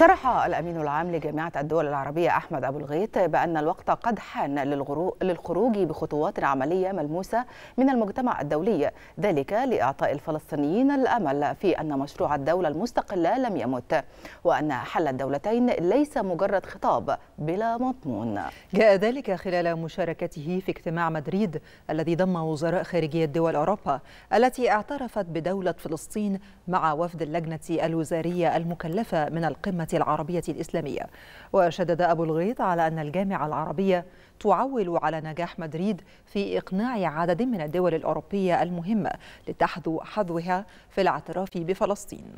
صرح الأمين العام لجامعة الدول العربية أحمد أبو الغيط بأن الوقت قد حان للخروج بخطوات عملية ملموسة من المجتمع الدولي ذلك لإعطاء الفلسطينيين الأمل في أن مشروع الدولة المستقلة لم يمت وأن حل الدولتين ليس مجرد خطاب بلا مضمون جاء ذلك خلال مشاركته في اجتماع مدريد الذي ضم وزراء خارجية دول أوروبا التي اعترفت بدولة فلسطين مع وفد اللجنة الوزارية المكلفة من القمة العربية الإسلامية وشدد أبو الغيط على أن الجامعة العربية تعول على نجاح مدريد في إقناع عدد من الدول الأوروبية المهمة لتحذو حظوها في الاعتراف بفلسطين